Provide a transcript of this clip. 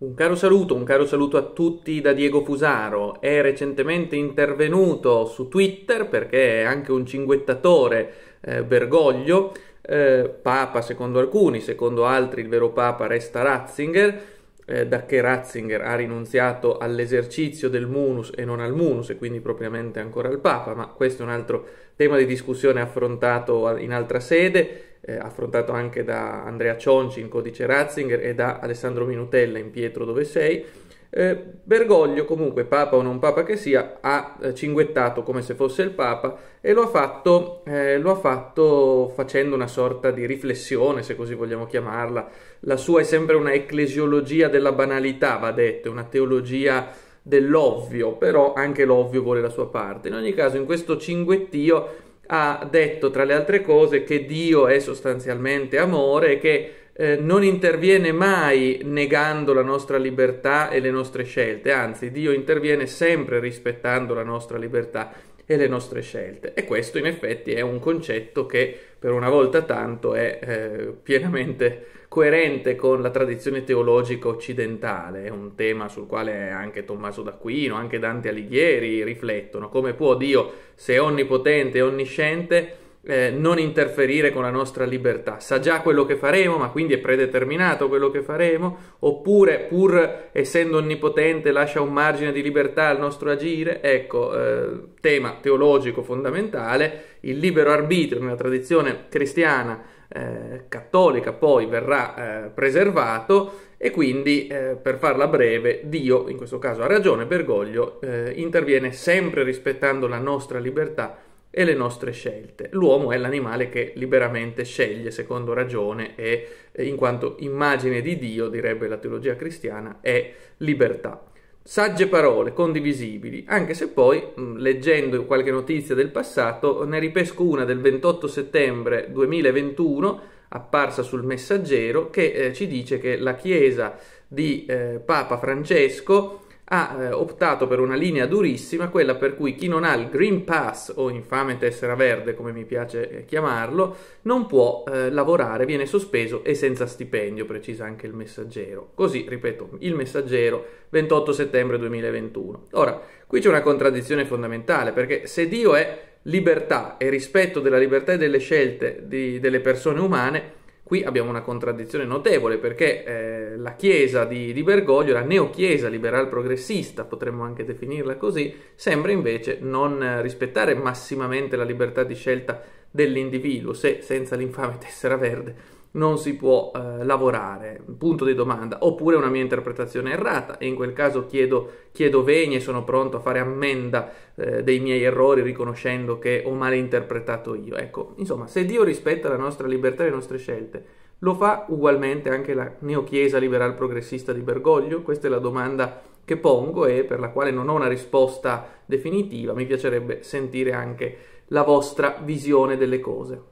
Un caro saluto, un caro saluto a tutti da Diego Fusaro. È recentemente intervenuto su Twitter perché è anche un cinguettatore eh, Bergoglio, eh, Papa secondo alcuni, secondo altri il vero Papa resta Ratzinger, eh, da che Ratzinger ha rinunziato all'esercizio del munus e non al munus e quindi propriamente ancora al Papa, ma questo è un altro tema di discussione affrontato in altra sede eh, affrontato anche da Andrea Cionci in Codice Ratzinger e da Alessandro Minutella in Pietro dove sei, eh, Bergoglio, comunque papa o non papa che sia, ha eh, cinguettato come se fosse il papa e lo ha, fatto, eh, lo ha, fatto, facendo una sorta di riflessione, se così vogliamo chiamarla. La sua è sempre una ecclesiologia della banalità, va detto, una teologia dell'ovvio, però anche l'ovvio vuole la sua parte. In ogni caso, in questo cinguettio ha detto tra le altre cose che Dio è sostanzialmente amore e che eh, non interviene mai negando la nostra libertà e le nostre scelte, anzi Dio interviene sempre rispettando la nostra libertà e le nostre scelte. E questo in effetti è un concetto che per una volta tanto è eh, pienamente coerente con la tradizione teologica occidentale, è un tema sul quale anche Tommaso d'Aquino, anche Dante Alighieri riflettono, come può Dio, se è onnipotente e onnisciente, eh, non interferire con la nostra libertà. Sa già quello che faremo, ma quindi è predeterminato quello che faremo, oppure pur essendo onnipotente lascia un margine di libertà al nostro agire. Ecco, eh, tema teologico fondamentale, il libero arbitrio nella tradizione cristiana eh, cattolica poi verrà eh, preservato e quindi, eh, per farla breve, Dio, in questo caso ha ragione, Bergoglio, eh, interviene sempre rispettando la nostra libertà e le nostre scelte. L'uomo è l'animale che liberamente sceglie secondo ragione e eh, in quanto immagine di Dio, direbbe la teologia cristiana, è libertà. Sagge parole, condivisibili, anche se poi, mm, leggendo qualche notizia del passato, ne ripesco una del 28 settembre 2021, apparsa sul Messaggero, che eh, ci dice che la Chiesa di eh, Papa Francesco ha eh, optato per una linea durissima, quella per cui chi non ha il Green Pass o infame tessera verde, come mi piace eh, chiamarlo, non può eh, lavorare, viene sospeso e senza stipendio, precisa anche il messaggero. Così, ripeto, il messaggero 28 settembre 2021. Ora, qui c'è una contraddizione fondamentale, perché se Dio è libertà e rispetto della libertà e delle scelte di, delle persone umane, Qui abbiamo una contraddizione notevole perché eh, la chiesa di, di, Bergoglio, la neochiesa liberal progressista, potremmo anche definirla così, sembra invece non eh, rispettare massimamente la libertà di scelta dell'individuo, se senza l'infame tessera verde non si può eh, lavorare, punto di domanda, oppure una mia interpretazione errata e in quel caso chiedo, chiedo venia e sono pronto a fare ammenda eh, dei miei errori riconoscendo che ho malinterpretato io. Ecco, insomma, se Dio rispetta la nostra libertà e le nostre scelte, lo fa ugualmente anche la neochiesa liberal progressista di Bergoglio? Questa è la domanda che pongo e per la quale non ho una risposta definitiva, mi piacerebbe sentire anche la vostra visione delle cose.